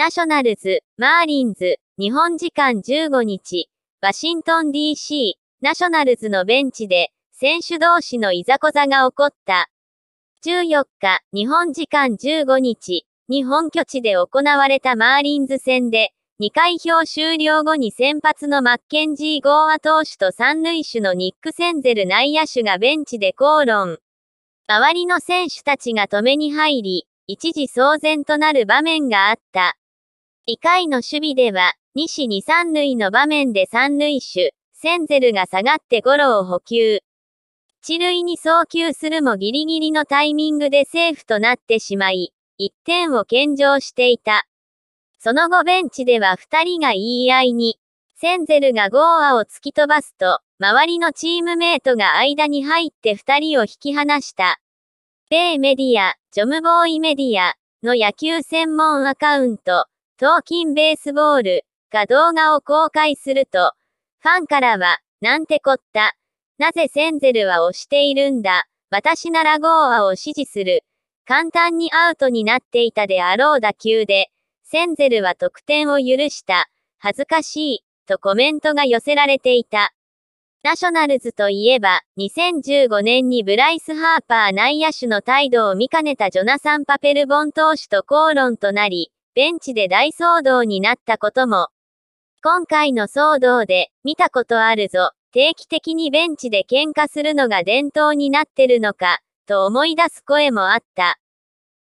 ナショナルズ、マーリンズ、日本時間15日、ワシントン DC、ナショナルズのベンチで、選手同士のいざこざが起こった。14日、日本時間15日、日本拠地で行われたマーリンズ戦で、2回表終了後に先発のマッケンジー・ゴーア投手と三塁手のニック・センゼル内野手がベンチで口論。周りの選手たちが止めに入り、一時騒然となる場面があった。1回の守備では、西に三塁の場面で三塁手、センゼルが下がってゴロを補給。一塁に送球するもギリギリのタイミングでセーフとなってしまい、1点を献上していた。その後ベンチでは2人が言い合いに、センゼルがゴーアを突き飛ばすと、周りのチームメイトが間に入って2人を引き離した。米メディア、ジョムボーイメディアの野球専門アカウント、東金ベースボールが動画を公開すると、ファンからは、なんてこった。なぜセンゼルは押しているんだ。私ならゴーアを支持する。簡単にアウトになっていたであろう打球で、センゼルは得点を許した。恥ずかしい。とコメントが寄せられていた。ナショナルズといえば、2015年にブライス・ハーパー内野手の態度を見かねたジョナサン・パペルボン投手と口論となり、ベンチで大騒動になったことも。今回の騒動で、見たことあるぞ、定期的にベンチで喧嘩するのが伝統になってるのか、と思い出す声もあった。